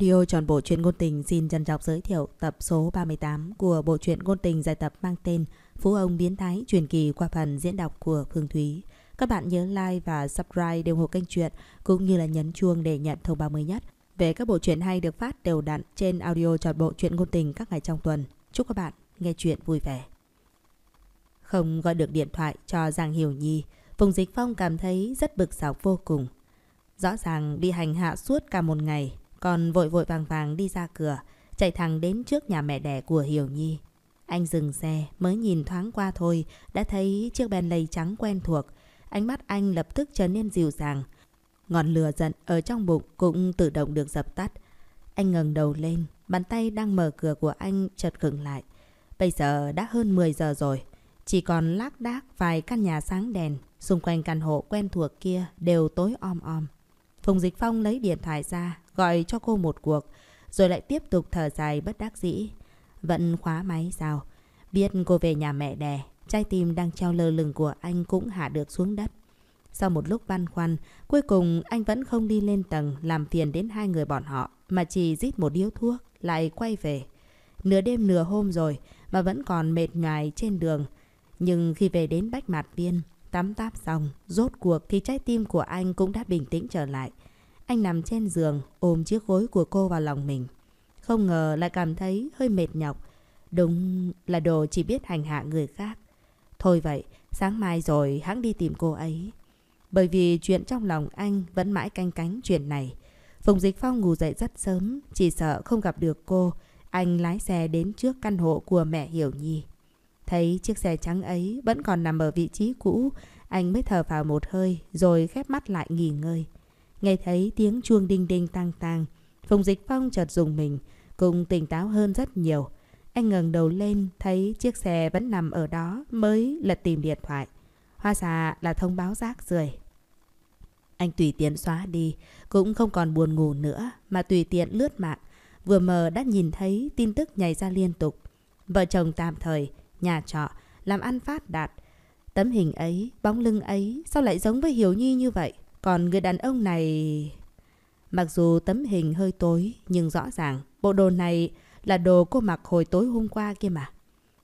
Audio tròn bộ truyện ngôn tình xin trân trọng giới thiệu tập số 38 của bộ truyện ngôn tình giải tập mang tên Phú ông biến thái truyền kỳ qua phần diễn đọc của Phương Thúy. Các bạn nhớ like và subscribe để ủng hộ kênh truyện cũng như là nhấn chuông để nhận thông báo mới nhất về các bộ truyện hay được phát đều đặn trên audio tròn bộ truyện ngôn tình các ngày trong tuần. Chúc các bạn nghe truyện vui vẻ. Không gọi được điện thoại cho Giang Hiểu Nhi, Phùng Dịch Phong cảm thấy rất bực dọc vô cùng. Rõ ràng bị hành hạ suốt cả một ngày, còn vội vội vàng vàng đi ra cửa, chạy thẳng đến trước nhà mẹ đẻ của Hiểu Nhi. Anh dừng xe, mới nhìn thoáng qua thôi, đã thấy chiếc Bentley trắng quen thuộc. Ánh mắt anh lập tức trở nên dịu dàng. Ngọn lửa giận ở trong bụng cũng tự động được dập tắt. Anh ngẩng đầu lên, bàn tay đang mở cửa của anh chợt khựng lại. Bây giờ đã hơn 10 giờ rồi, chỉ còn lác đác vài căn nhà sáng đèn, xung quanh căn hộ quen thuộc kia đều tối om om. Phùng Dịch Phong lấy điện thoại ra, gọi cho cô một cuộc, rồi lại tiếp tục thở dài bất đắc dĩ. Vẫn khóa máy sao? Biết cô về nhà mẹ đẻ, trái tim đang treo lơ lửng của anh cũng hạ được xuống đất. Sau một lúc băn khoăn, cuối cùng anh vẫn không đi lên tầng làm phiền đến hai người bọn họ, mà chỉ rít một điếu thuốc, lại quay về. Nửa đêm nửa hôm rồi mà vẫn còn mệt nhoài trên đường. Nhưng khi về đến Bách Mạt Viên, Tắm táp xong, rốt cuộc thì trái tim của anh cũng đã bình tĩnh trở lại. Anh nằm trên giường, ôm chiếc gối của cô vào lòng mình. Không ngờ lại cảm thấy hơi mệt nhọc. Đúng là đồ chỉ biết hành hạ người khác. Thôi vậy, sáng mai rồi hắn đi tìm cô ấy. Bởi vì chuyện trong lòng anh vẫn mãi canh cánh chuyện này. Phùng Dịch Phong ngủ dậy rất sớm, chỉ sợ không gặp được cô. Anh lái xe đến trước căn hộ của mẹ Hiểu Nhi. Thấy chiếc xe trắng ấy vẫn còn nằm ở vị trí cũ, anh mới thở vào một hơi rồi khép mắt lại nghỉ ngơi. Nghe thấy tiếng chuông đinh đinh tăng tăng, Phùng Dịch Phong chợt dùng mình, cũng tỉnh táo hơn rất nhiều. Anh ngẩng đầu lên thấy chiếc xe vẫn nằm ở đó mới lật tìm điện thoại. Hoa xà là thông báo rác rưởi. Anh tùy tiện xóa đi, cũng không còn buồn ngủ nữa mà tùy tiện lướt mạng. Vừa mờ đã nhìn thấy tin tức nhảy ra liên tục. Vợ chồng tạm thời nhà trọ, làm ăn phát đạt. Tấm hình ấy, bóng lưng ấy, sao lại giống với Hiểu Nhi như vậy? Còn người đàn ông này... Mặc dù tấm hình hơi tối, nhưng rõ ràng bộ đồ này là đồ cô mặc hồi tối hôm qua kia mà.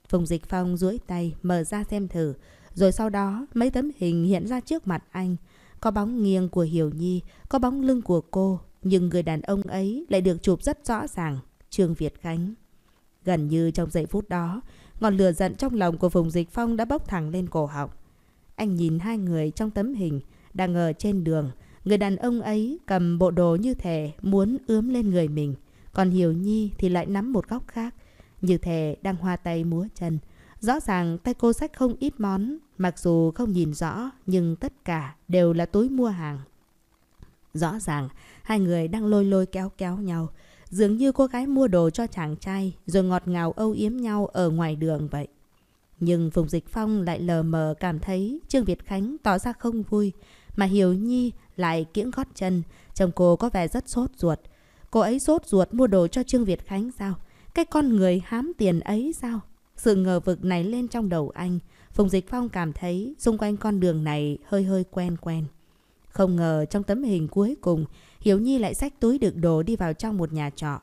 Phùng Dịch Phong duỗi tay mở ra xem thử, rồi sau đó mấy tấm hình hiện ra trước mặt anh. Có bóng nghiêng của Hiểu Nhi, có bóng lưng của cô, nhưng người đàn ông ấy lại được chụp rất rõ ràng, Trương Việt Khánh. Gần như trong giây phút đó, Ngọn lửa giận trong lòng của vùng Dịch Phong đã bốc thẳng lên cổ họng. Anh nhìn hai người trong tấm hình đang ở trên đường. Người đàn ông ấy cầm bộ đồ như thể muốn ướm lên người mình. Còn Hiểu Nhi thì lại nắm một góc khác. Như thể đang hoa tay múa chân. Rõ ràng tay cô sách không ít món. Mặc dù không nhìn rõ nhưng tất cả đều là túi mua hàng. Rõ ràng hai người đang lôi lôi kéo kéo nhau. Dường như cô gái mua đồ cho chàng trai rồi ngọt ngào âu yếm nhau ở ngoài đường vậy. Nhưng Phùng Dịch Phong lại lờ mờ cảm thấy Trương Việt Khánh tỏ ra không vui, mà Hiểu Nhi lại kiễng gót chân, chồng cô có vẻ rất sốt ruột. Cô ấy sốt ruột mua đồ cho Trương Việt Khánh sao? Cái con người hám tiền ấy sao? Sự ngờ vực này lên trong đầu anh, Phùng Dịch Phong cảm thấy xung quanh con đường này hơi hơi quen quen. Không ngờ trong tấm hình cuối cùng, Hiếu Nhi lại xách túi đựng đồ đi vào trong một nhà trọ.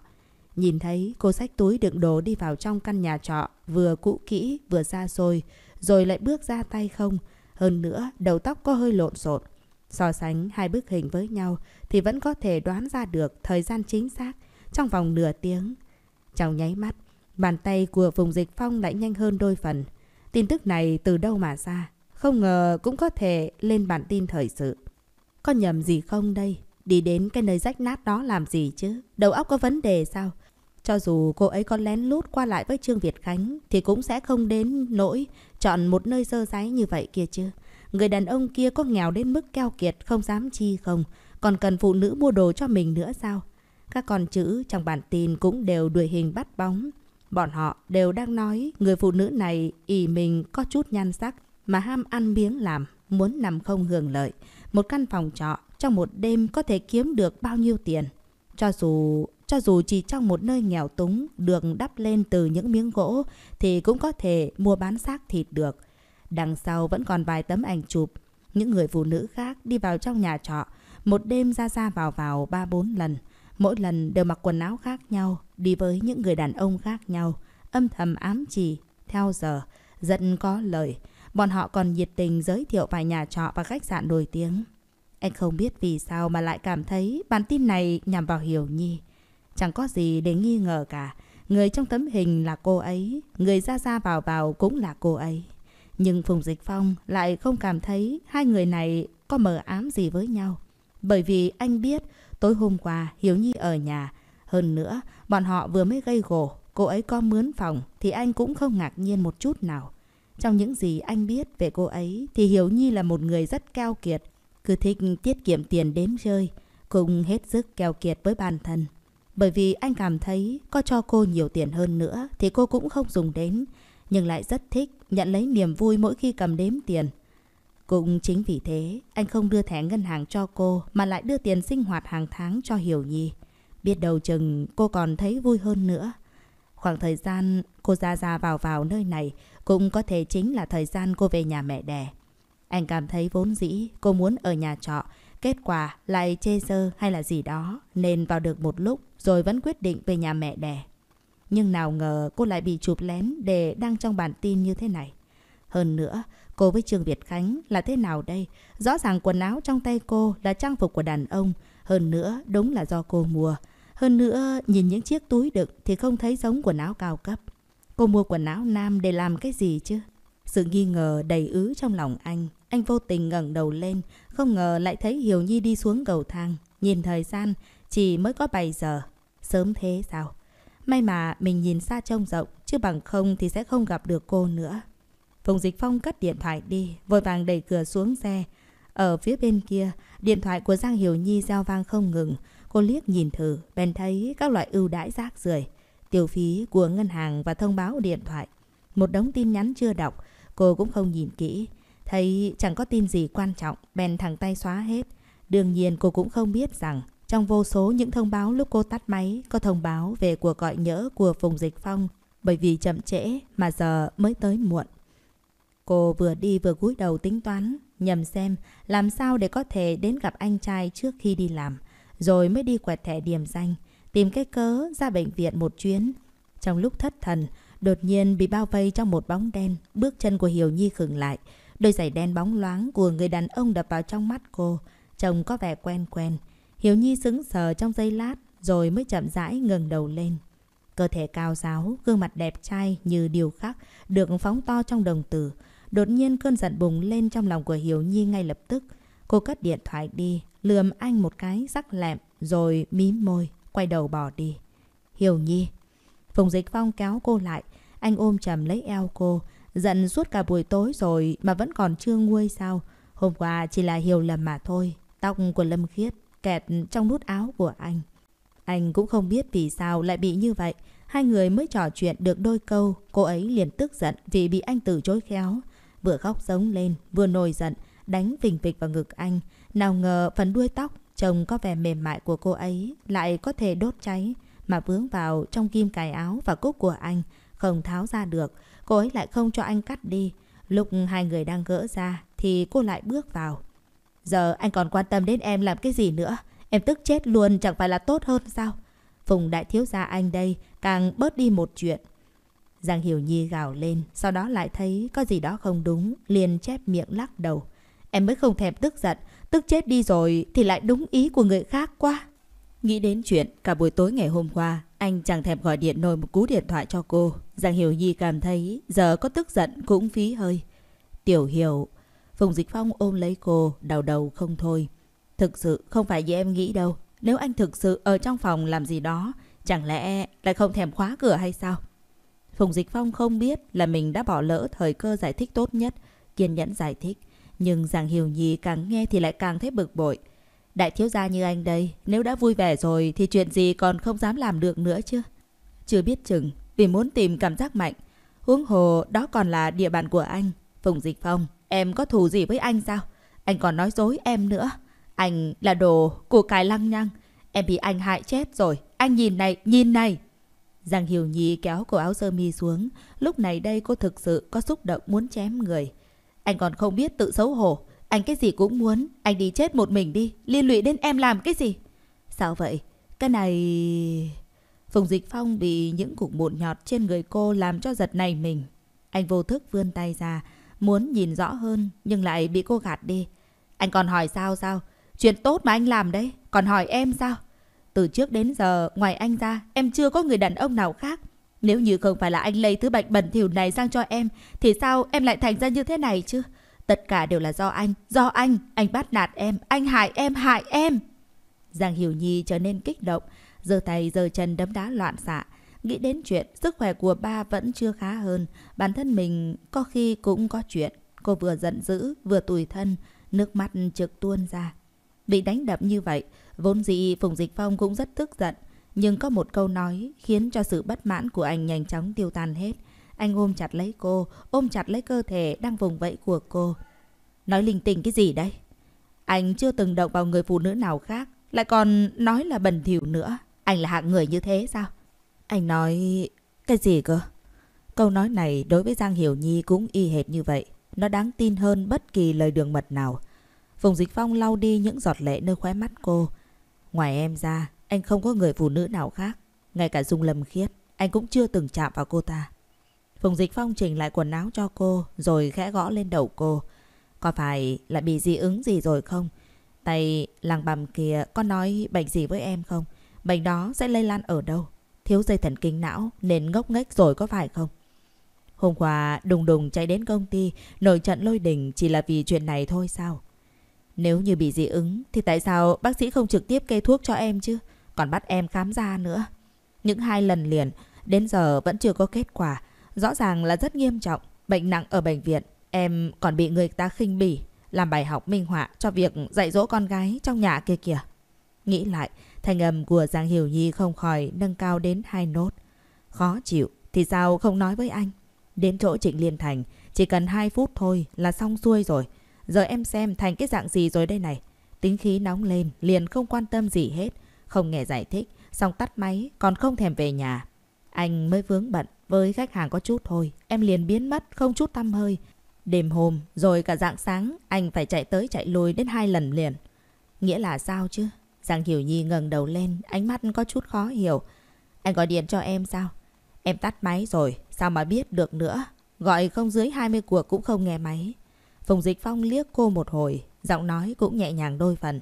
Nhìn thấy cô xách túi đựng đồ đi vào trong căn nhà trọ, vừa cũ kỹ, vừa xa xôi, rồi lại bước ra tay không. Hơn nữa, đầu tóc có hơi lộn xộn. So sánh hai bức hình với nhau thì vẫn có thể đoán ra được thời gian chính xác trong vòng nửa tiếng. Trong nháy mắt, bàn tay của vùng dịch phong lại nhanh hơn đôi phần. Tin tức này từ đâu mà ra? Không ngờ cũng có thể lên bản tin thời sự. Có nhầm gì không đây? Đi đến cái nơi rách nát đó làm gì chứ? Đầu óc có vấn đề sao? Cho dù cô ấy có lén lút qua lại với Trương Việt Khánh thì cũng sẽ không đến nỗi chọn một nơi sơ sáy như vậy kia chứ. Người đàn ông kia có nghèo đến mức keo kiệt không dám chi không? Còn cần phụ nữ mua đồ cho mình nữa sao? Các con chữ trong bản tin cũng đều đuổi hình bắt bóng. Bọn họ đều đang nói người phụ nữ này ỷ mình có chút nhan sắc mà ham ăn miếng làm, muốn nằm không hưởng lợi. Một căn phòng trọ trong một đêm có thể kiếm được bao nhiêu tiền. Cho dù cho dù chỉ trong một nơi nghèo túng được đắp lên từ những miếng gỗ thì cũng có thể mua bán xác thịt được. Đằng sau vẫn còn vài tấm ảnh chụp. Những người phụ nữ khác đi vào trong nhà trọ, một đêm ra ra vào vào ba bốn lần. Mỗi lần đều mặc quần áo khác nhau, đi với những người đàn ông khác nhau, âm thầm ám chỉ, theo giờ, giận có lời. Bọn họ còn nhiệt tình giới thiệu vài nhà trọ và khách sạn nổi tiếng. Anh không biết vì sao mà lại cảm thấy bản tin này nhằm vào Hiểu Nhi. Chẳng có gì để nghi ngờ cả. Người trong tấm hình là cô ấy, người ra ra vào vào cũng là cô ấy. Nhưng Phùng Dịch Phong lại không cảm thấy hai người này có mờ ám gì với nhau. Bởi vì anh biết tối hôm qua Hiếu Nhi ở nhà. Hơn nữa, bọn họ vừa mới gây gổ, cô ấy có mướn phòng thì anh cũng không ngạc nhiên một chút nào. Trong những gì anh biết về cô ấy thì Hiếu Nhi là một người rất keo kiệt, cứ thích tiết kiệm tiền đếm chơi, cũng hết sức keo kiệt với bản thân. Bởi vì anh cảm thấy có cho cô nhiều tiền hơn nữa thì cô cũng không dùng đến, nhưng lại rất thích nhận lấy niềm vui mỗi khi cầm đếm tiền. Cũng chính vì thế, anh không đưa thẻ ngân hàng cho cô mà lại đưa tiền sinh hoạt hàng tháng cho Hiểu Nhi. Biết đầu chừng cô còn thấy vui hơn nữa. Khoảng thời gian cô ra ra vào vào nơi này cũng có thể chính là thời gian cô về nhà mẹ đẻ. Anh cảm thấy vốn dĩ cô muốn ở nhà trọ, kết quả lại chê sơ hay là gì đó, nên vào được một lúc rồi vẫn quyết định về nhà mẹ đẻ. Nhưng nào ngờ cô lại bị chụp lén để đăng trong bản tin như thế này. Hơn nữa, cô với Trương Việt Khánh là thế nào đây? Rõ ràng quần áo trong tay cô là trang phục của đàn ông. Hơn nữa, đúng là do cô mua. Hơn nữa, nhìn những chiếc túi đựng thì không thấy giống quần áo cao cấp. Cô mua quần áo nam để làm cái gì chứ? Sự nghi ngờ đầy ứ trong lòng anh anh vô tình ngẩng đầu lên, không ngờ lại thấy Hiểu Nhi đi xuống cầu thang. Nhìn thời gian, chỉ mới có 7 giờ. Sớm thế sao? May mà mình nhìn xa trông rộng, chứ bằng không thì sẽ không gặp được cô nữa. Phùng Dịch Phong cất điện thoại đi, vội vàng đẩy cửa xuống xe. Ở phía bên kia, điện thoại của Giang Hiểu Nhi giao vang không ngừng. Cô liếc nhìn thử, bèn thấy các loại ưu đãi rác rưởi, tiêu phí của ngân hàng và thông báo điện thoại. Một đống tin nhắn chưa đọc, cô cũng không nhìn kỹ. Thấy chẳng có tin gì quan trọng, bèn thẳng tay xóa hết. Đương nhiên cô cũng không biết rằng trong vô số những thông báo lúc cô tắt máy có thông báo về cuộc gọi nhỡ của Phùng Dịch Phong bởi vì chậm trễ mà giờ mới tới muộn. Cô vừa đi vừa cúi đầu tính toán, nhầm xem làm sao để có thể đến gặp anh trai trước khi đi làm, rồi mới đi quẹt thẻ điểm danh, tìm cái cớ ra bệnh viện một chuyến. Trong lúc thất thần, đột nhiên bị bao vây trong một bóng đen, bước chân của Hiểu Nhi khựng lại, Đôi giày đen bóng loáng của người đàn ông đập vào trong mắt cô, trông có vẻ quen quen. Hiếu Nhi sững sờ trong giây lát, rồi mới chậm rãi ngừng đầu lên. Cơ thể cao giáo, gương mặt đẹp trai như điều khắc, được phóng to trong đồng tử. Đột nhiên cơn giận bùng lên trong lòng của Hiếu Nhi ngay lập tức. Cô cất điện thoại đi, lườm anh một cái sắc lẹm, rồi mím môi, quay đầu bỏ đi. Hiểu Nhi. Phùng Dịch Phong kéo cô lại, anh ôm chầm lấy eo cô, Giận suốt cả buổi tối rồi mà vẫn còn chưa nguôi sao? Hôm qua chỉ là hiểu lầm mà thôi. Tóc của Lâm Khiết kẹt trong nút áo của anh. Anh cũng không biết vì sao lại bị như vậy. Hai người mới trò chuyện được đôi câu, cô ấy liền tức giận vì bị anh từ chối khéo. Vừa khóc giống lên, vừa nổi giận, đánh vình vịch vào ngực anh. Nào ngờ phần đuôi tóc, trông có vẻ mềm mại của cô ấy lại có thể đốt cháy mà vướng vào trong kim cài áo và cúc của anh, không tháo ra được. Cô ấy lại không cho anh cắt đi. Lúc hai người đang gỡ ra thì cô lại bước vào. Giờ anh còn quan tâm đến em làm cái gì nữa? Em tức chết luôn chẳng phải là tốt hơn sao? Phùng đại thiếu gia anh đây càng bớt đi một chuyện. Giang Hiểu Nhi gào lên, sau đó lại thấy có gì đó không đúng, liền chép miệng lắc đầu. Em mới không thèm tức giận, tức chết đi rồi thì lại đúng ý của người khác quá. Nghĩ đến chuyện cả buổi tối ngày hôm qua Anh chẳng thèm gọi điện nổi một cú điện thoại cho cô Giang Hiểu Nhi cảm thấy Giờ có tức giận cũng phí hơi Tiểu Hiểu Phùng Dịch Phong ôm lấy cô đầu đầu không thôi Thực sự không phải như em nghĩ đâu Nếu anh thực sự ở trong phòng làm gì đó Chẳng lẽ lại không thèm khóa cửa hay sao Phùng Dịch Phong không biết là mình đã bỏ lỡ thời cơ giải thích tốt nhất, kiên nhẫn giải thích. Nhưng Giang Hiểu Nhi càng nghe thì lại càng thấy bực bội. Đại thiếu gia như anh đây, nếu đã vui vẻ rồi thì chuyện gì còn không dám làm được nữa chứ? Chưa biết chừng, vì muốn tìm cảm giác mạnh. Huống hồ đó còn là địa bàn của anh. Phùng Dịch Phong, em có thù gì với anh sao? Anh còn nói dối em nữa. Anh là đồ của cải lăng nhăng. Em bị anh hại chết rồi. Anh nhìn này, nhìn này. Giang Hiểu Nhi kéo cổ áo sơ mi xuống. Lúc này đây cô thực sự có xúc động muốn chém người. Anh còn không biết tự xấu hổ. Anh cái gì cũng muốn, anh đi chết một mình đi, liên lụy đến em làm cái gì? Sao vậy? Cái này... Phùng Dịch Phong bị những cục mụn nhọt trên người cô làm cho giật này mình. Anh vô thức vươn tay ra, muốn nhìn rõ hơn nhưng lại bị cô gạt đi. Anh còn hỏi sao sao? Chuyện tốt mà anh làm đấy, còn hỏi em sao? Từ trước đến giờ, ngoài anh ra, em chưa có người đàn ông nào khác. Nếu như không phải là anh lấy thứ bệnh bẩn thỉu này sang cho em, thì sao em lại thành ra như thế này chứ? Tất cả đều là do anh, do anh, anh bắt nạt em, anh hại em, hại em. Giang Hiểu Nhi trở nên kích động, giơ tay giơ chân đấm đá loạn xạ. Nghĩ đến chuyện sức khỏe của ba vẫn chưa khá hơn, bản thân mình có khi cũng có chuyện. Cô vừa giận dữ, vừa tủi thân, nước mắt trực tuôn ra. Bị đánh đập như vậy, vốn dĩ Phùng Dịch Phong cũng rất tức giận. Nhưng có một câu nói khiến cho sự bất mãn của anh nhanh chóng tiêu tan hết. Anh ôm chặt lấy cô, ôm chặt lấy cơ thể đang vùng vẫy của cô. Nói linh tinh cái gì đấy? Anh chưa từng động vào người phụ nữ nào khác, lại còn nói là bẩn thỉu nữa. Anh là hạng người như thế sao? Anh nói... cái gì cơ? Câu nói này đối với Giang Hiểu Nhi cũng y hệt như vậy. Nó đáng tin hơn bất kỳ lời đường mật nào. Phùng Dịch Phong lau đi những giọt lệ nơi khóe mắt cô. Ngoài em ra, anh không có người phụ nữ nào khác. Ngay cả Dung Lâm Khiết, anh cũng chưa từng chạm vào cô ta. Phùng Dịch Phong chỉnh lại quần áo cho cô rồi khẽ gõ lên đầu cô. Có phải là bị dị ứng gì rồi không? Tay làng bằm kia có nói bệnh gì với em không? Bệnh đó sẽ lây lan ở đâu? Thiếu dây thần kinh não nên ngốc nghếch rồi có phải không? Hôm qua đùng đùng chạy đến công ty nổi trận lôi đình chỉ là vì chuyện này thôi sao? Nếu như bị dị ứng thì tại sao bác sĩ không trực tiếp kê thuốc cho em chứ? Còn bắt em khám ra nữa. Những hai lần liền đến giờ vẫn chưa có kết quả. Rõ ràng là rất nghiêm trọng, bệnh nặng ở bệnh viện, em còn bị người ta khinh bỉ, làm bài học minh họa cho việc dạy dỗ con gái trong nhà kia kìa. Nghĩ lại, thanh âm của Giang Hiểu Nhi không khỏi nâng cao đến hai nốt. Khó chịu, thì sao không nói với anh? Đến chỗ Trịnh Liên Thành, chỉ cần 2 phút thôi là xong xuôi rồi. Giờ em xem thành cái dạng gì rồi đây này. Tính khí nóng lên, liền không quan tâm gì hết. Không nghe giải thích, xong tắt máy, còn không thèm về nhà. Anh mới vướng bận, với khách hàng có chút thôi, em liền biến mất, không chút tăm hơi. Đêm hôm, rồi cả dạng sáng, anh phải chạy tới chạy lui đến hai lần liền. Nghĩa là sao chứ? Giang Hiểu Nhi ngẩng đầu lên, ánh mắt có chút khó hiểu. Anh gọi điện cho em sao? Em tắt máy rồi, sao mà biết được nữa? Gọi không dưới 20 cuộc cũng không nghe máy. Phùng Dịch Phong liếc cô một hồi, giọng nói cũng nhẹ nhàng đôi phần.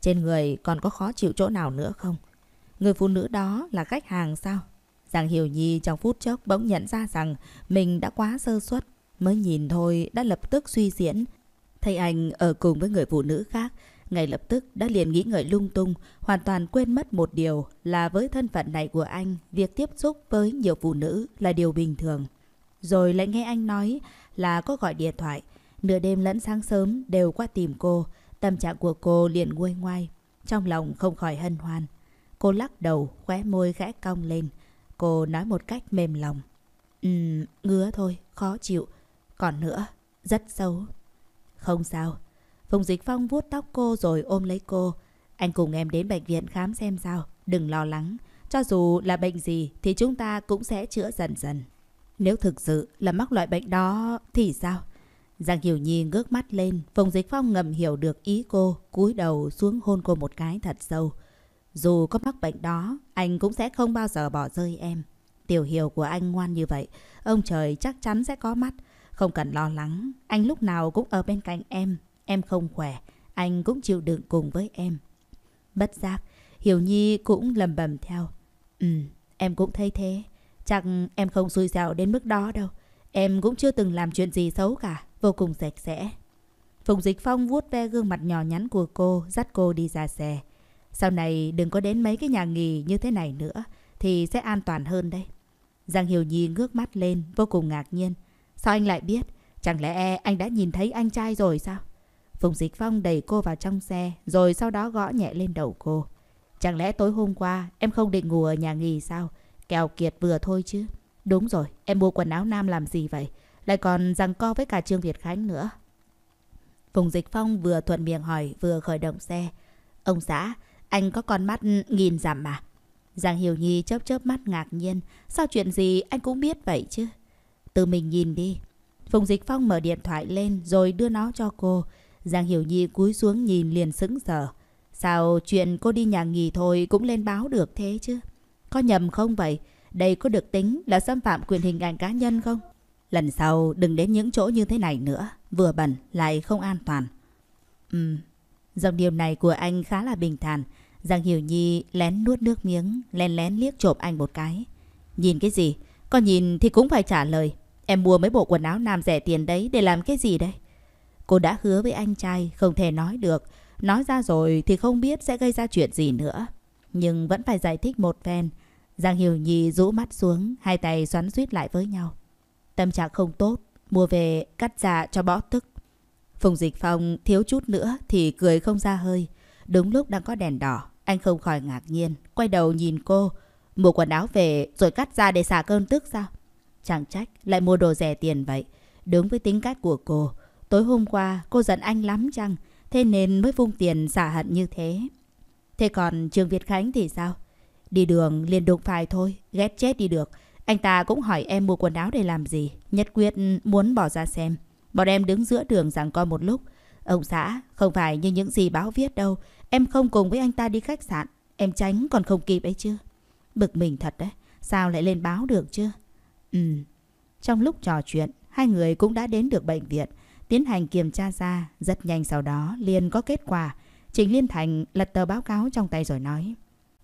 Trên người còn có khó chịu chỗ nào nữa không? Người phụ nữ đó là khách hàng sao? Giang Hiểu Nhi trong phút chốc bỗng nhận ra rằng mình đã quá sơ suất, mới nhìn thôi đã lập tức suy diễn. Thấy anh ở cùng với người phụ nữ khác, ngay lập tức đã liền nghĩ ngợi lung tung, hoàn toàn quên mất một điều là với thân phận này của anh, việc tiếp xúc với nhiều phụ nữ là điều bình thường. Rồi lại nghe anh nói là có gọi điện thoại, nửa đêm lẫn sáng sớm đều qua tìm cô, tâm trạng của cô liền nguôi ngoai, trong lòng không khỏi hân hoan. Cô lắc đầu, khóe môi khẽ cong lên, Cô nói một cách mềm lòng. Ừm, ngứa thôi, khó chịu. Còn nữa, rất xấu. Không sao. Phùng Dịch Phong vuốt tóc cô rồi ôm lấy cô. Anh cùng em đến bệnh viện khám xem sao. Đừng lo lắng. Cho dù là bệnh gì thì chúng ta cũng sẽ chữa dần dần. Nếu thực sự là mắc loại bệnh đó thì sao? Giang Hiểu Nhi ngước mắt lên, Phùng Dịch Phong ngầm hiểu được ý cô, cúi đầu xuống hôn cô một cái thật sâu. Dù có mắc bệnh đó, anh cũng sẽ không bao giờ bỏ rơi em. Tiểu hiểu của anh ngoan như vậy, ông trời chắc chắn sẽ có mắt. Không cần lo lắng, anh lúc nào cũng ở bên cạnh em. Em không khỏe, anh cũng chịu đựng cùng với em. Bất giác, Hiểu Nhi cũng lầm bầm theo. Ừ, em cũng thấy thế. Chắc em không xui xẻo đến mức đó đâu. Em cũng chưa từng làm chuyện gì xấu cả, vô cùng sạch sẽ. Phùng Dịch Phong vuốt ve gương mặt nhỏ nhắn của cô, dắt cô đi ra xe. Sau này đừng có đến mấy cái nhà nghỉ như thế này nữa thì sẽ an toàn hơn đấy. Giang Hiểu Nhi ngước mắt lên vô cùng ngạc nhiên. Sao anh lại biết? Chẳng lẽ anh đã nhìn thấy anh trai rồi sao? Phùng Dịch Phong đẩy cô vào trong xe rồi sau đó gõ nhẹ lên đầu cô. Chẳng lẽ tối hôm qua em không định ngủ ở nhà nghỉ sao? Kèo kiệt vừa thôi chứ. Đúng rồi, em mua quần áo nam làm gì vậy? Lại còn rằng co với cả Trương Việt Khánh nữa. Phùng Dịch Phong vừa thuận miệng hỏi vừa khởi động xe. Ông xã, anh có con mắt nghìn dặm mà. Giang Hiểu Nhi chớp chớp mắt ngạc nhiên. Sao chuyện gì anh cũng biết vậy chứ? từ mình nhìn đi. Phùng Dịch Phong mở điện thoại lên rồi đưa nó cho cô. Giang Hiểu Nhi cúi xuống nhìn liền sững sờ. Sao chuyện cô đi nhà nghỉ thôi cũng lên báo được thế chứ? Có nhầm không vậy? Đây có được tính là xâm phạm quyền hình ảnh cá nhân không? Lần sau đừng đến những chỗ như thế này nữa. Vừa bẩn lại không an toàn. Ừm, dòng điều này của anh khá là bình thản. Giang Hiểu Nhi lén nuốt nước miếng, lén lén liếc chộp anh một cái. Nhìn cái gì? Con nhìn thì cũng phải trả lời. Em mua mấy bộ quần áo nam rẻ tiền đấy để làm cái gì đây? Cô đã hứa với anh trai không thể nói được. Nói ra rồi thì không biết sẽ gây ra chuyện gì nữa. Nhưng vẫn phải giải thích một phen. Giang Hiểu Nhi rũ mắt xuống, hai tay xoắn suýt lại với nhau. Tâm trạng không tốt, mua về cắt dạ cho bỏ tức. Phùng Dịch Phong thiếu chút nữa thì cười không ra hơi. Đúng lúc đang có đèn đỏ, anh không khỏi ngạc nhiên, quay đầu nhìn cô. Mua quần áo về rồi cắt ra để xả cơn tức sao? Chẳng trách lại mua đồ rẻ tiền vậy. Đúng với tính cách của cô. Tối hôm qua cô giận anh lắm chăng? Thế nên mới vung tiền xả hận như thế. Thế còn trường Việt Khánh thì sao? Đi đường liền đụng phải thôi, ghét chết đi được. Anh ta cũng hỏi em mua quần áo để làm gì, nhất quyết muốn bỏ ra xem. Bọn em đứng giữa đường rằng co một lúc. Ông xã, không phải như những gì báo viết đâu. Em không cùng với anh ta đi khách sạn. Em tránh còn không kịp ấy chứ. Bực mình thật đấy. Sao lại lên báo được chứ? Ừ. Trong lúc trò chuyện, hai người cũng đã đến được bệnh viện. Tiến hành kiểm tra ra. Rất nhanh sau đó, liền có kết quả. Trình Liên Thành lật tờ báo cáo trong tay rồi nói.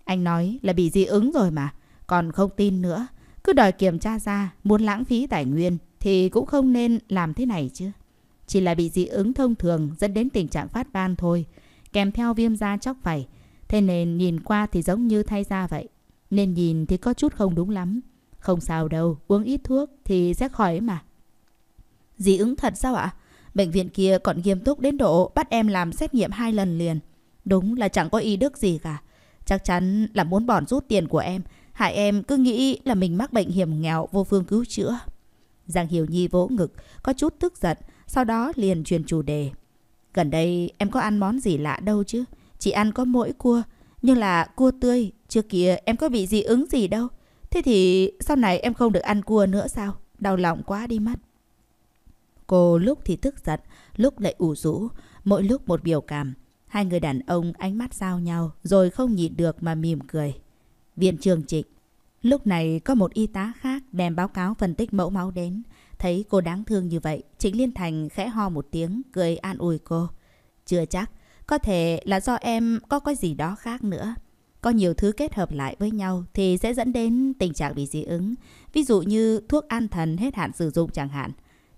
Anh nói là bị dị ứng rồi mà. Còn không tin nữa. Cứ đòi kiểm tra ra, muốn lãng phí tài nguyên thì cũng không nên làm thế này chứ. Chỉ là bị dị ứng thông thường dẫn đến tình trạng phát ban thôi, kèm theo viêm da chóc vảy. Thế nên nhìn qua thì giống như thay da vậy. Nên nhìn thì có chút không đúng lắm. Không sao đâu, uống ít thuốc thì sẽ khỏi mà. Dị ứng thật sao ạ? Bệnh viện kia còn nghiêm túc đến độ bắt em làm xét nghiệm hai lần liền. Đúng là chẳng có ý đức gì cả. Chắc chắn là muốn bỏn rút tiền của em. Hại em cứ nghĩ là mình mắc bệnh hiểm nghèo vô phương cứu chữa. Giang Hiểu Nhi vỗ ngực, có chút tức giận, sau đó liền truyền chủ đề. Gần đây em có ăn món gì lạ đâu chứ? Chỉ ăn có mỗi cua, nhưng là cua tươi, trước kia em có bị dị ứng gì đâu. Thế thì sau này em không được ăn cua nữa sao? Đau lòng quá đi mất. Cô lúc thì tức giận, lúc lại ủ rũ, mỗi lúc một biểu cảm. Hai người đàn ông ánh mắt giao nhau rồi không nhịn được mà mỉm cười. Viện trường trịnh Lúc này có một y tá khác đem báo cáo phân tích mẫu máu đến. Thấy cô đáng thương như vậy, Trịnh Liên Thành khẽ ho một tiếng, cười an ủi cô. Chưa chắc, có thể là do em có cái gì đó khác nữa. Có nhiều thứ kết hợp lại với nhau thì sẽ dẫn đến tình trạng bị dị ứng. Ví dụ như thuốc an thần hết hạn sử dụng chẳng hạn.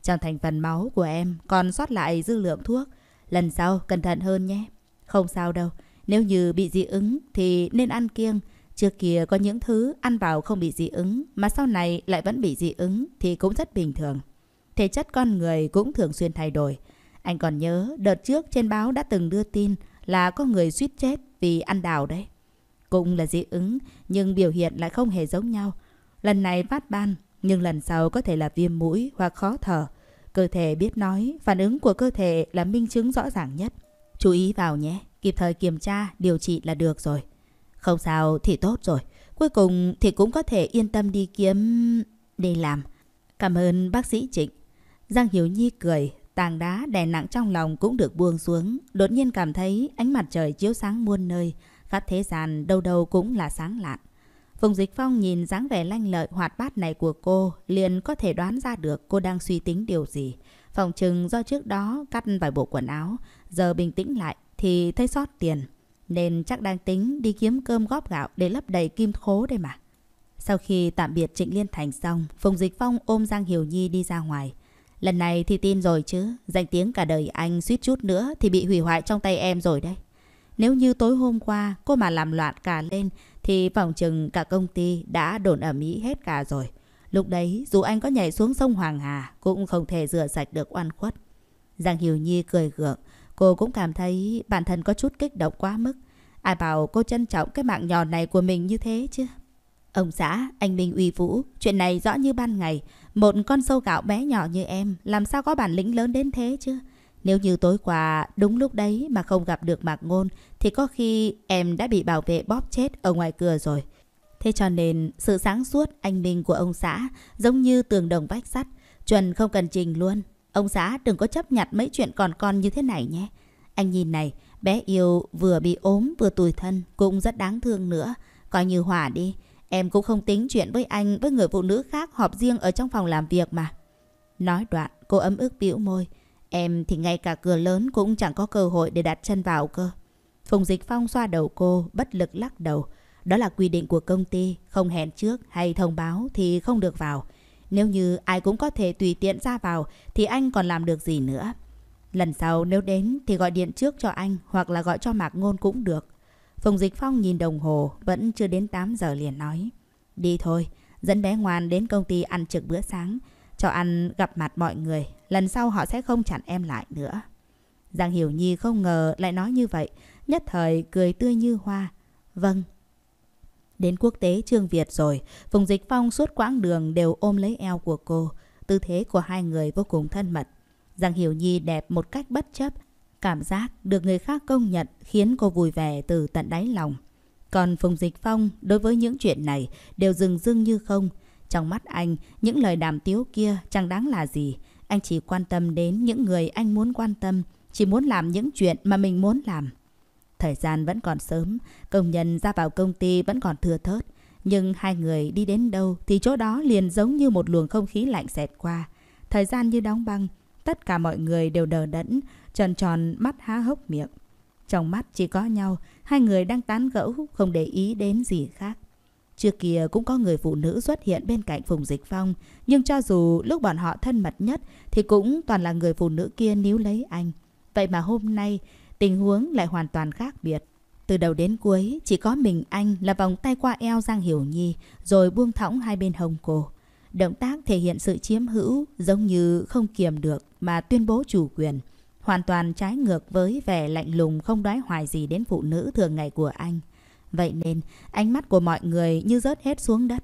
Trong thành phần máu của em còn sót lại dư lượng thuốc. Lần sau cẩn thận hơn nhé. Không sao đâu, nếu như bị dị ứng thì nên ăn kiêng. Trước kia có những thứ ăn vào không bị dị ứng mà sau này lại vẫn bị dị ứng thì cũng rất bình thường. Thể chất con người cũng thường xuyên thay đổi. Anh còn nhớ đợt trước trên báo đã từng đưa tin là có người suýt chết vì ăn đào đấy. Cũng là dị ứng nhưng biểu hiện lại không hề giống nhau. Lần này phát ban nhưng lần sau có thể là viêm mũi hoặc khó thở. Cơ thể biết nói, phản ứng của cơ thể là minh chứng rõ ràng nhất. Chú ý vào nhé, kịp thời kiểm tra, điều trị là được rồi. Không sao thì tốt rồi. Cuối cùng thì cũng có thể yên tâm đi kiếm... đi làm. Cảm ơn bác sĩ Trịnh. Giang Hiếu Nhi cười, tàng đá đè nặng trong lòng cũng được buông xuống. Đột nhiên cảm thấy ánh mặt trời chiếu sáng muôn nơi. Khắp thế gian đâu đâu cũng là sáng lạn. Phùng Dịch Phong nhìn dáng vẻ lanh lợi hoạt bát này của cô, liền có thể đoán ra được cô đang suy tính điều gì. Phòng trừng do trước đó cắt vài bộ quần áo, giờ bình tĩnh lại thì thấy sót tiền nên chắc đang tính đi kiếm cơm góp gạo để lấp đầy kim khố đây mà. Sau khi tạm biệt Trịnh Liên Thành xong, Phùng Dịch Phong ôm Giang Hiểu Nhi đi ra ngoài. Lần này thì tin rồi chứ, danh tiếng cả đời anh suýt chút nữa thì bị hủy hoại trong tay em rồi đấy. Nếu như tối hôm qua cô mà làm loạn cả lên thì phòng chừng cả công ty đã đồn ở Mỹ hết cả rồi. Lúc đấy dù anh có nhảy xuống sông Hoàng Hà cũng không thể rửa sạch được oan khuất. Giang Hiểu Nhi cười gượng, Cô cũng cảm thấy bản thân có chút kích động quá mức. Ai bảo cô trân trọng cái mạng nhỏ này của mình như thế chứ? Ông xã, anh Minh uy vũ, chuyện này rõ như ban ngày. Một con sâu gạo bé nhỏ như em, làm sao có bản lĩnh lớn đến thế chứ? Nếu như tối qua đúng lúc đấy mà không gặp được Mạc Ngôn thì có khi em đã bị bảo vệ bóp chết ở ngoài cửa rồi. Thế cho nên sự sáng suốt anh minh của ông xã giống như tường đồng vách sắt, chuẩn không cần trình luôn. Ông xã đừng có chấp nhặt mấy chuyện còn con như thế này nhé. Anh nhìn này, bé yêu vừa bị ốm vừa tủi thân cũng rất đáng thương nữa. Coi như hòa đi. Em cũng không tính chuyện với anh với người phụ nữ khác họp riêng ở trong phòng làm việc mà. Nói đoạn, cô ấm ức bĩu môi. Em thì ngay cả cửa lớn cũng chẳng có cơ hội để đặt chân vào cơ. Phùng Dịch Phong xoa đầu cô, bất lực lắc đầu. Đó là quy định của công ty, không hẹn trước hay thông báo thì không được vào. Nếu như ai cũng có thể tùy tiện ra vào thì anh còn làm được gì nữa. Lần sau nếu đến thì gọi điện trước cho anh hoặc là gọi cho Mạc Ngôn cũng được. Phùng Dịch Phong nhìn đồng hồ vẫn chưa đến 8 giờ liền nói. Đi thôi, dẫn bé ngoan đến công ty ăn trực bữa sáng. Cho ăn gặp mặt mọi người, lần sau họ sẽ không chặn em lại nữa. Giang Hiểu Nhi không ngờ lại nói như vậy, nhất thời cười tươi như hoa. Vâng, Đến quốc tế Trương Việt rồi, Phùng Dịch Phong suốt quãng đường đều ôm lấy eo của cô. Tư thế của hai người vô cùng thân mật. Giang Hiểu Nhi đẹp một cách bất chấp. Cảm giác được người khác công nhận khiến cô vui vẻ từ tận đáy lòng. Còn Phùng Dịch Phong đối với những chuyện này đều dừng dưng như không. Trong mắt anh, những lời đàm tiếu kia chẳng đáng là gì. Anh chỉ quan tâm đến những người anh muốn quan tâm, chỉ muốn làm những chuyện mà mình muốn làm. Thời gian vẫn còn sớm, công nhân ra vào công ty vẫn còn thừa thớt. Nhưng hai người đi đến đâu thì chỗ đó liền giống như một luồng không khí lạnh xẹt qua. Thời gian như đóng băng, tất cả mọi người đều đờ đẫn, tròn tròn mắt há hốc miệng. Trong mắt chỉ có nhau, hai người đang tán gẫu, không để ý đến gì khác. Trước kia cũng có người phụ nữ xuất hiện bên cạnh Phùng Dịch Phong, nhưng cho dù lúc bọn họ thân mật nhất thì cũng toàn là người phụ nữ kia níu lấy anh. Vậy mà hôm nay, Tình huống lại hoàn toàn khác biệt. Từ đầu đến cuối, chỉ có mình anh là vòng tay qua eo Giang Hiểu Nhi, rồi buông thõng hai bên hồng cô. Động tác thể hiện sự chiếm hữu, giống như không kiềm được mà tuyên bố chủ quyền. Hoàn toàn trái ngược với vẻ lạnh lùng không đoái hoài gì đến phụ nữ thường ngày của anh. Vậy nên, ánh mắt của mọi người như rớt hết xuống đất.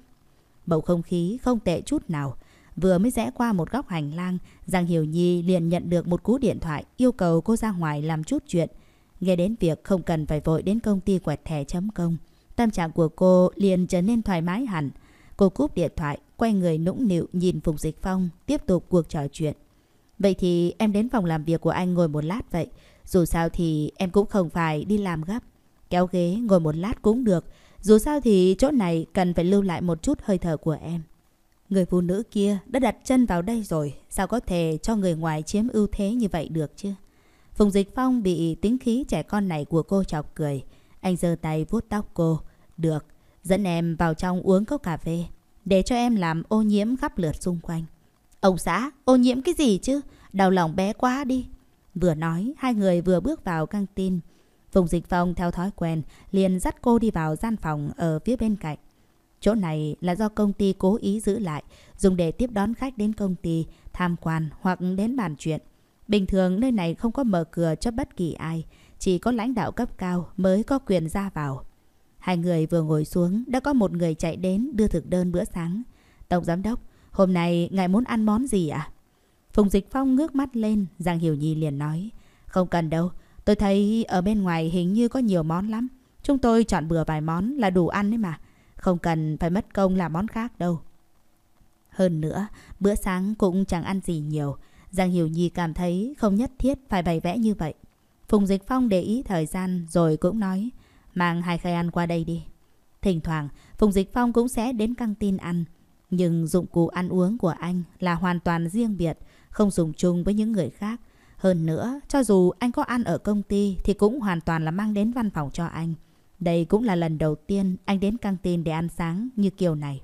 Bầu không khí không tệ chút nào. Vừa mới rẽ qua một góc hành lang, Giang Hiểu Nhi liền nhận được một cú điện thoại yêu cầu cô ra ngoài làm chút chuyện. Nghe đến việc không cần phải vội đến công ty quẹt thẻ chấm công. Tâm trạng của cô liền trở nên thoải mái hẳn. Cô cúp điện thoại, quay người nũng nịu nhìn Phùng Dịch Phong, tiếp tục cuộc trò chuyện. Vậy thì em đến phòng làm việc của anh ngồi một lát vậy. Dù sao thì em cũng không phải đi làm gấp. Kéo ghế ngồi một lát cũng được. Dù sao thì chỗ này cần phải lưu lại một chút hơi thở của em. Người phụ nữ kia đã đặt chân vào đây rồi, sao có thể cho người ngoài chiếm ưu thế như vậy được chứ? Phùng Dịch Phong bị tính khí trẻ con này của cô chọc cười. Anh giơ tay vuốt tóc cô. Được, dẫn em vào trong uống cốc cà phê, để cho em làm ô nhiễm khắp lượt xung quanh. Ông xã, ô nhiễm cái gì chứ? Đau lòng bé quá đi. Vừa nói, hai người vừa bước vào căng tin. Phùng Dịch Phong theo thói quen, liền dắt cô đi vào gian phòng ở phía bên cạnh. Chỗ này là do công ty cố ý giữ lại, dùng để tiếp đón khách đến công ty, tham quan hoặc đến bàn chuyện. Bình thường nơi này không có mở cửa cho bất kỳ ai, chỉ có lãnh đạo cấp cao mới có quyền ra vào. Hai người vừa ngồi xuống, đã có một người chạy đến đưa thực đơn bữa sáng. Tổng giám đốc, hôm nay ngài muốn ăn món gì ạ? À? Phùng Dịch Phong ngước mắt lên, Giang Hiểu Nhi liền nói. Không cần đâu, tôi thấy ở bên ngoài hình như có nhiều món lắm. Chúng tôi chọn bừa vài món là đủ ăn đấy mà. Không cần phải mất công làm món khác đâu. Hơn nữa, bữa sáng cũng chẳng ăn gì nhiều. Giang Hiểu Nhi cảm thấy không nhất thiết phải bày vẽ như vậy. Phùng Dịch Phong để ý thời gian rồi cũng nói, mang hai khay ăn qua đây đi. Thỉnh thoảng, Phùng Dịch Phong cũng sẽ đến căng tin ăn. Nhưng dụng cụ ăn uống của anh là hoàn toàn riêng biệt, không dùng chung với những người khác. Hơn nữa, cho dù anh có ăn ở công ty thì cũng hoàn toàn là mang đến văn phòng cho anh. Đây cũng là lần đầu tiên anh đến căng tin để ăn sáng như kiểu này.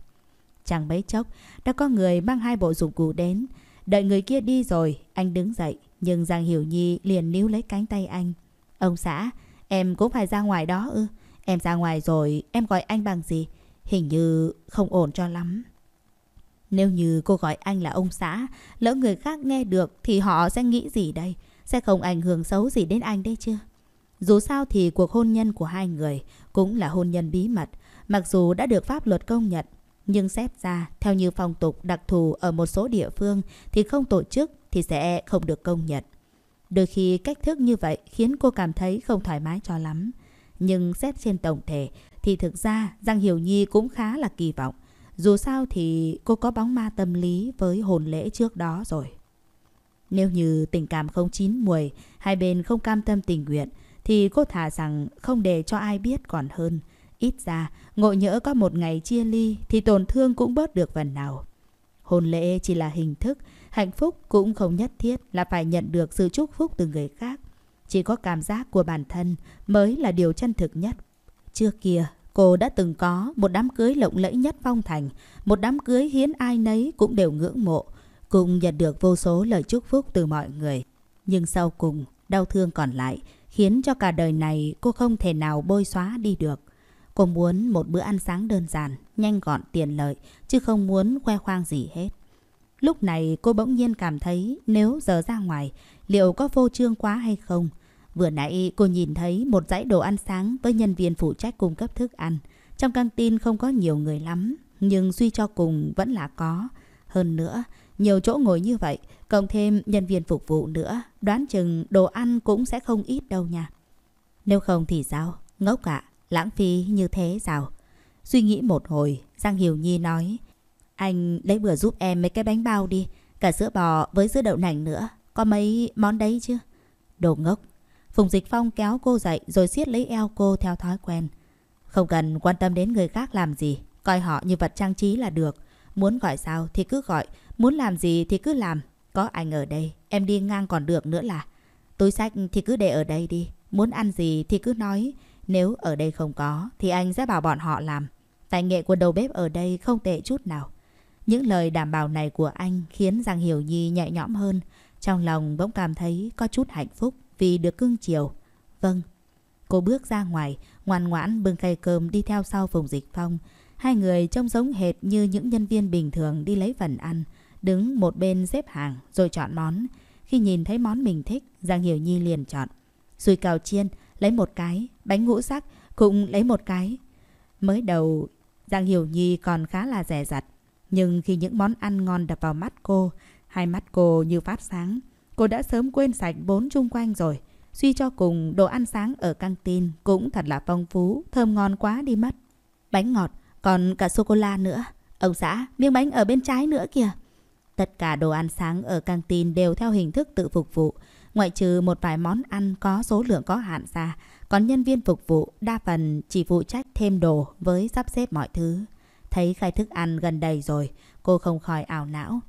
Chẳng mấy chốc, đã có người mang hai bộ dụng cụ đến. Đợi người kia đi rồi, anh đứng dậy. Nhưng Giang Hiểu Nhi liền níu lấy cánh tay anh. Ông xã, em cũng phải ra ngoài đó ư. Em ra ngoài rồi, em gọi anh bằng gì? Hình như không ổn cho lắm. Nếu như cô gọi anh là ông xã, lỡ người khác nghe được thì họ sẽ nghĩ gì đây? Sẽ không ảnh hưởng xấu gì đến anh đấy chưa? Dù sao thì cuộc hôn nhân của hai người cũng là hôn nhân bí mật, mặc dù đã được pháp luật công nhận. Nhưng xét ra, theo như phong tục đặc thù ở một số địa phương thì không tổ chức thì sẽ không được công nhận. Đôi khi cách thức như vậy khiến cô cảm thấy không thoải mái cho lắm. Nhưng xét trên tổng thể thì thực ra Giang Hiểu Nhi cũng khá là kỳ vọng. Dù sao thì cô có bóng ma tâm lý với hồn lễ trước đó rồi. Nếu như tình cảm không chín muồi, hai bên không cam tâm tình nguyện, thì cô thà rằng không để cho ai biết còn hơn. Ít ra, ngộ nhỡ có một ngày chia ly thì tổn thương cũng bớt được phần nào. Hôn lễ chỉ là hình thức, hạnh phúc cũng không nhất thiết là phải nhận được sự chúc phúc từ người khác. Chỉ có cảm giác của bản thân mới là điều chân thực nhất. Trước kia, cô đã từng có một đám cưới lộng lẫy nhất phong thành, một đám cưới hiến ai nấy cũng đều ngưỡng mộ, cũng nhận được vô số lời chúc phúc từ mọi người. Nhưng sau cùng, đau thương còn lại khiến cho cả đời này cô không thể nào bôi xóa đi được. Cô muốn một bữa ăn sáng đơn giản, nhanh gọn tiền lợi, chứ không muốn khoe khoang gì hết. Lúc này cô bỗng nhiên cảm thấy nếu giờ ra ngoài, liệu có vô trương quá hay không? Vừa nãy cô nhìn thấy một dãy đồ ăn sáng với nhân viên phụ trách cung cấp thức ăn. Trong căng tin không có nhiều người lắm, nhưng suy cho cùng vẫn là có. Hơn nữa, nhiều chỗ ngồi như vậy, cộng thêm nhân viên phục vụ nữa, đoán chừng đồ ăn cũng sẽ không ít đâu nha. Nếu không thì sao? Ngốc ạ, lãng phí như thế sao? Suy nghĩ một hồi, Giang Hiểu Nhi nói, anh lấy bữa giúp em mấy cái bánh bao đi, cả sữa bò với sữa đậu nành nữa, có mấy món đấy chứ? Đồ ngốc. Phùng Dịch Phong kéo cô dậy rồi siết lấy eo cô theo thói quen. Không cần quan tâm đến người khác làm gì, coi họ như vật trang trí là được. Muốn gọi sao thì cứ gọi, Muốn làm gì thì cứ làm. Có anh ở đây, em đi ngang còn được nữa là. Túi sách thì cứ để ở đây đi. Muốn ăn gì thì cứ nói. Nếu ở đây không có thì anh sẽ bảo bọn họ làm. Tài nghệ của đầu bếp ở đây không tệ chút nào. Những lời đảm bảo này của anh khiến Giang Hiểu Nhi nhẹ nhõm hơn. Trong lòng bỗng cảm thấy có chút hạnh phúc vì được cưng chiều. Vâng. Cô bước ra ngoài, ngoan ngoãn bưng khay cơm đi theo sau Phùng Dịch Phong. Hai người trông giống hệt như những nhân viên bình thường đi lấy phần ăn đứng một bên xếp hàng rồi chọn món. Khi nhìn thấy món mình thích, Giang Hiểu Nhi liền chọn. Xùi cào chiên, lấy một cái, bánh ngũ sắc cũng lấy một cái. Mới đầu, Giang Hiểu Nhi còn khá là rẻ rặt. Nhưng khi những món ăn ngon đập vào mắt cô, hai mắt cô như phát sáng. Cô đã sớm quên sạch bốn chung quanh rồi. Suy cho cùng, đồ ăn sáng ở căng tin cũng thật là phong phú, thơm ngon quá đi mất. Bánh ngọt, còn cả sô-cô-la nữa. Ông xã, miếng bánh ở bên trái nữa kìa. Tất cả đồ ăn sáng ở căng tin đều theo hình thức tự phục vụ, ngoại trừ một vài món ăn có số lượng có hạn ra, còn nhân viên phục vụ đa phần chỉ phụ trách thêm đồ với sắp xếp mọi thứ. Thấy khai thức ăn gần đầy rồi, cô không khỏi ảo não.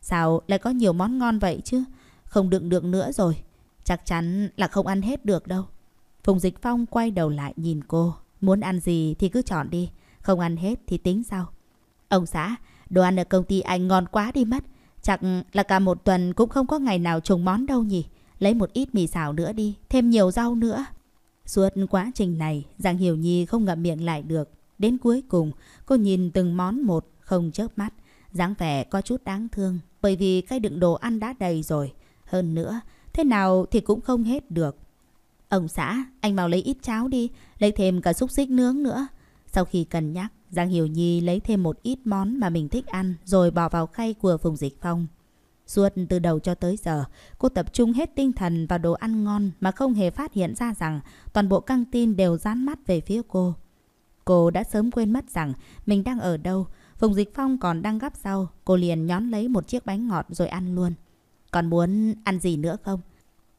Sao lại có nhiều món ngon vậy chứ? Không đựng được nữa rồi. Chắc chắn là không ăn hết được đâu. Phùng Dịch Phong quay đầu lại nhìn cô. Muốn ăn gì thì cứ chọn đi. Không ăn hết thì tính sau. Ông xã, đồ ăn ở công ty anh ngon quá đi mất. Chắc là cả một tuần cũng không có ngày nào trùng món đâu nhỉ. Lấy một ít mì xào nữa đi, thêm nhiều rau nữa. Suốt quá trình này, Giang Hiểu Nhi không ngậm miệng lại được. Đến cuối cùng, cô nhìn từng món một, không chớp mắt. dáng vẻ có chút đáng thương, bởi vì cái đựng đồ ăn đã đầy rồi. Hơn nữa, thế nào thì cũng không hết được. Ông xã, anh vào lấy ít cháo đi, lấy thêm cả xúc xích nướng nữa. Sau khi cân nhắc, Giang Hiểu Nhi lấy thêm một ít món mà mình thích ăn rồi bỏ vào khay của Phùng Dịch Phong. Suốt từ đầu cho tới giờ, cô tập trung hết tinh thần vào đồ ăn ngon mà không hề phát hiện ra rằng toàn bộ căng tin đều dán mắt về phía cô. Cô đã sớm quên mất rằng mình đang ở đâu, Phùng Dịch Phong còn đang gắp rau, cô liền nhón lấy một chiếc bánh ngọt rồi ăn luôn. Còn muốn ăn gì nữa không?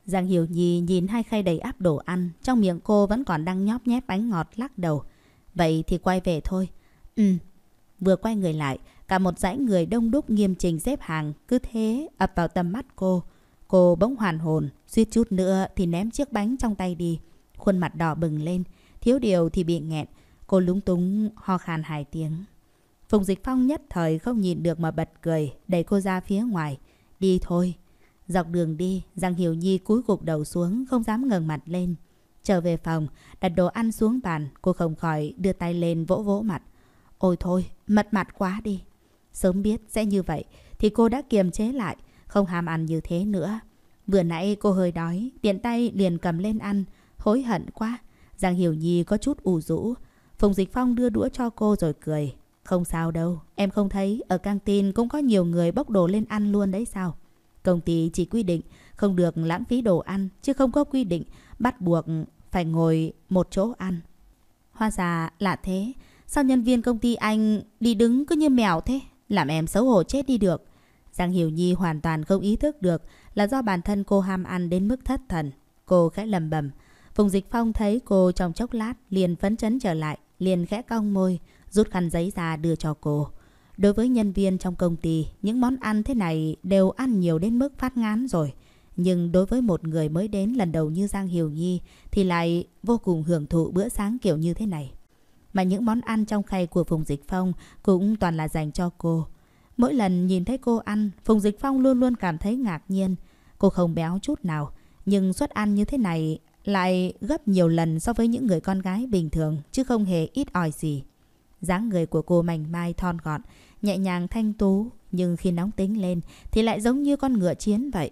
Giang Hiểu Nhi nhìn hai khay đầy áp đồ ăn, trong miệng cô vẫn còn đang nhóp nhép bánh ngọt lắc đầu. Vậy thì quay về thôi, Ừ. Vừa quay người lại, cả một dãy người đông đúc nghiêm trình xếp hàng cứ thế ập vào tầm mắt cô. Cô bỗng hoàn hồn, suýt chút nữa thì ném chiếc bánh trong tay đi. Khuôn mặt đỏ bừng lên, thiếu điều thì bị nghẹn. Cô lúng túng ho khan hai tiếng. Phùng Dịch Phong nhất thời không nhìn được mà bật cười, đẩy cô ra phía ngoài. Đi thôi. Dọc đường đi, Giang Hiểu Nhi cúi gục đầu xuống, không dám ngẩng mặt lên. Trở về phòng, đặt đồ ăn xuống bàn, cô không khỏi đưa tay lên vỗ vỗ mặt. Ôi thôi, mất mặt quá đi. Sớm biết sẽ như vậy thì cô đã kiềm chế lại, không ham ăn như thế nữa. Vừa nãy cô hơi đói, tiện tay liền cầm lên ăn, hối hận quá. Giang Hiểu Nhi có chút ủ rũ. Phùng Dịch Phong đưa đũa cho cô rồi cười. Không sao đâu, em không thấy ở căng tin cũng có nhiều người bốc đồ lên ăn luôn đấy sao? Công ty chỉ quy định không được lãng phí đồ ăn, chứ không có quy định bắt buộc phải ngồi một chỗ ăn. Hoa già lạ thế, Sao nhân viên công ty anh đi đứng cứ như mèo thế? Làm em xấu hổ chết đi được. Giang Hiểu Nhi hoàn toàn không ý thức được là do bản thân cô ham ăn đến mức thất thần. Cô khẽ lầm bầm. Phùng Dịch Phong thấy cô trong chốc lát liền phấn chấn trở lại, liền khẽ cong môi, rút khăn giấy ra đưa cho cô. Đối với nhân viên trong công ty, những món ăn thế này đều ăn nhiều đến mức phát ngán rồi. Nhưng đối với một người mới đến lần đầu như Giang Hiểu Nhi thì lại vô cùng hưởng thụ bữa sáng kiểu như thế này mà những món ăn trong khay của Phùng Dịch Phong cũng toàn là dành cho cô. Mỗi lần nhìn thấy cô ăn, Phùng Dịch Phong luôn luôn cảm thấy ngạc nhiên. Cô không béo chút nào, nhưng suất ăn như thế này lại gấp nhiều lần so với những người con gái bình thường, chứ không hề ít ỏi gì. dáng người của cô mảnh mai thon gọn, nhẹ nhàng thanh tú, nhưng khi nóng tính lên thì lại giống như con ngựa chiến vậy.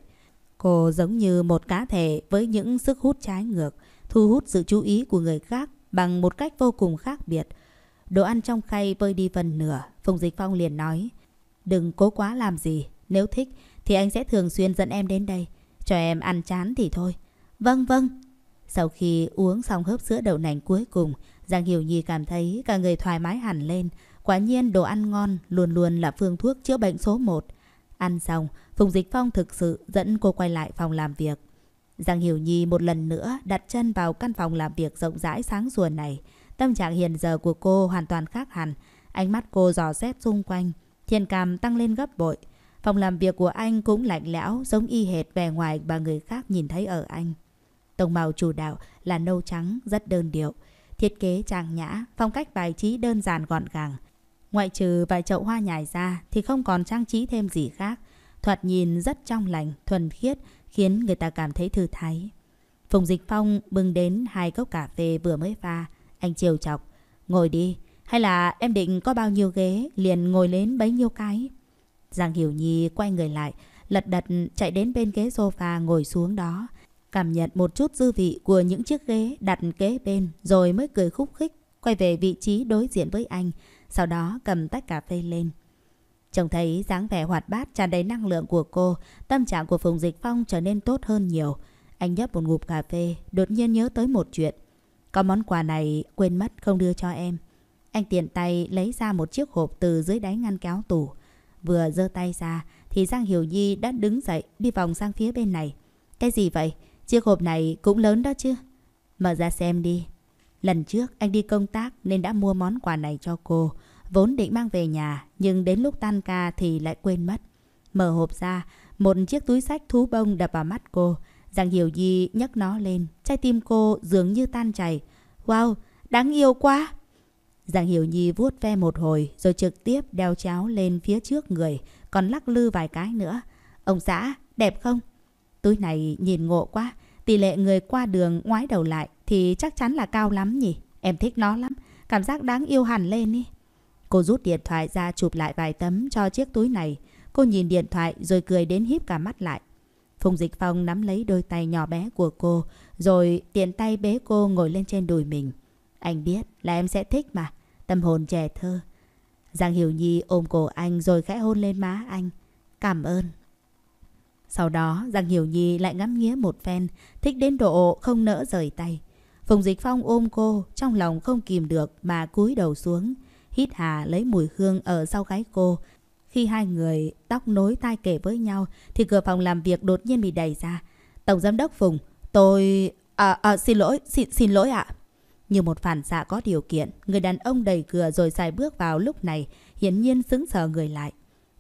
Cô giống như một cá thể với những sức hút trái ngược, thu hút sự chú ý của người khác bằng một cách vô cùng khác biệt. Đồ ăn trong khay vơi đi phần nửa, Phùng Dịch Phong liền nói. Đừng cố quá làm gì, nếu thích thì anh sẽ thường xuyên dẫn em đến đây, cho em ăn chán thì thôi. Vâng vâng. Sau khi uống xong hớp sữa đậu nành cuối cùng, Giang Hiểu Nhi cảm thấy cả người thoải mái hẳn lên. Quả nhiên đồ ăn ngon luôn luôn là phương thuốc chữa bệnh số 1. Ăn xong, Phùng Dịch Phong thực sự dẫn cô quay lại phòng làm việc. Giang Hiểu Nhi một lần nữa đặt chân vào căn phòng làm việc rộng rãi sáng sủa này. Tâm trạng hiện giờ của cô hoàn toàn khác hẳn. Ánh mắt cô dò xét xung quanh. Thiên cảm tăng lên gấp bội. Phòng làm việc của anh cũng lạnh lẽo, giống y hệt vẻ ngoài mà người khác nhìn thấy ở anh. Tông màu chủ đạo là nâu trắng, rất đơn điệu. Thiết kế trang nhã, phong cách bài trí đơn giản gọn gàng. Ngoại trừ vài chậu hoa nhài ra thì không còn trang trí thêm gì khác. Thoạt nhìn rất trong lành, thuần khiết, khiến người ta cảm thấy thư thái. Phùng Dịch Phong bưng đến hai cốc cà phê vừa mới pha, anh chiều chọc, ngồi đi, hay là em định có bao nhiêu ghế liền ngồi lên bấy nhiêu cái. Giang Hiểu Nhi quay người lại, lật đật chạy đến bên ghế sofa ngồi xuống đó, cảm nhận một chút dư vị của những chiếc ghế đặt kế bên rồi mới cười khúc khích quay về vị trí đối diện với anh, sau đó cầm tách cà phê lên. Trông thấy dáng vẻ hoạt bát tràn đầy năng lượng của cô, tâm trạng của Phùng Dịch Phong trở nên tốt hơn nhiều. Anh nhấp một ngụp cà phê, đột nhiên nhớ tới một chuyện. Có món quà này quên mất không đưa cho em. Anh tiện tay lấy ra một chiếc hộp từ dưới đáy ngăn kéo tủ. Vừa giơ tay ra thì Giang Hiểu Nhi đã đứng dậy đi vòng sang phía bên này. Cái gì vậy? Chiếc hộp này cũng lớn đó chứ? Mở ra xem đi. Lần trước anh đi công tác nên đã mua món quà này cho cô vốn định mang về nhà nhưng đến lúc tan ca thì lại quên mất. Mở hộp ra, một chiếc túi sách thú bông đập vào mắt cô. Giang Hiểu Di nhấc nó lên, trái tim cô dường như tan chảy. Wow, đáng yêu quá! Giang Hiểu Nhi vuốt ve một hồi rồi trực tiếp đeo cháo lên phía trước người, còn lắc lư vài cái nữa. Ông xã, đẹp không? Túi này nhìn ngộ quá, tỷ lệ người qua đường ngoái đầu lại thì chắc chắn là cao lắm nhỉ? Em thích nó lắm, cảm giác đáng yêu hẳn lên đi. Cô rút điện thoại ra chụp lại vài tấm cho chiếc túi này. Cô nhìn điện thoại rồi cười đến híp cả mắt lại. Phùng Dịch Phong nắm lấy đôi tay nhỏ bé của cô, rồi tiện tay bế cô ngồi lên trên đùi mình. Anh biết là em sẽ thích mà, tâm hồn trẻ thơ. Giang Hiểu Nhi ôm cổ anh rồi khẽ hôn lên má anh. Cảm ơn. Sau đó, Giang Hiểu Nhi lại ngắm nghía một phen, thích đến độ không nỡ rời tay. Phùng Dịch Phong ôm cô, trong lòng không kìm được mà cúi đầu xuống hít hà lấy mùi hương ở sau gáy cô. Khi hai người tóc nối tai kể với nhau thì cửa phòng làm việc đột nhiên bị đẩy ra. Tổng giám đốc Phùng, tôi... À, à, xin lỗi, xin, xin lỗi ạ. Như một phản xạ có điều kiện, người đàn ông đẩy cửa rồi xài bước vào lúc này, hiển nhiên sững sờ người lại.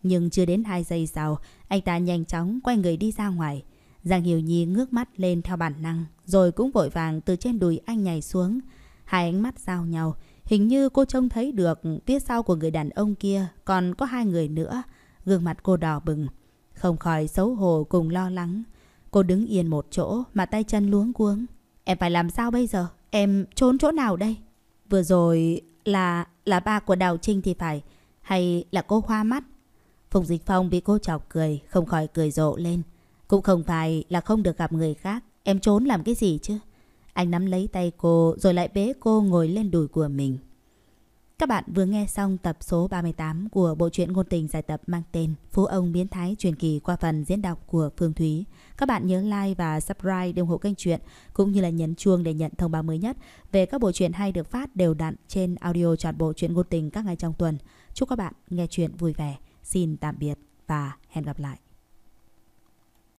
Nhưng chưa đến hai giây sau, anh ta nhanh chóng quay người đi ra ngoài. Giang Hiểu Nhi ngước mắt lên theo bản năng, rồi cũng vội vàng từ trên đùi anh nhảy xuống. Hai ánh mắt giao nhau, Hình như cô trông thấy được phía sau của người đàn ông kia còn có hai người nữa. Gương mặt cô đỏ bừng, không khỏi xấu hổ cùng lo lắng. Cô đứng yên một chỗ mà tay chân luống cuống. Em phải làm sao bây giờ? Em trốn chỗ nào đây? Vừa rồi là là ba của Đào Trinh thì phải. Hay là cô hoa mắt? Phùng Dịch Phong bị cô chọc cười, không khỏi cười rộ lên. Cũng không phải là không được gặp người khác. Em trốn làm cái gì chứ? Anh nắm lấy tay cô rồi lại bế cô ngồi lên đùi của mình. Các bạn vừa nghe xong tập số 38 của bộ truyện ngôn tình giải tập mang tên Phú ông biến thái truyền kỳ qua phần diễn đọc của Phương Thúy. Các bạn nhớ like và subscribe để ủng hộ kênh truyện cũng như là nhấn chuông để nhận thông báo mới nhất về các bộ truyện hay được phát đều đặn trên audio trọn bộ truyện ngôn tình các ngày trong tuần. Chúc các bạn nghe truyện vui vẻ. Xin tạm biệt và hẹn gặp lại.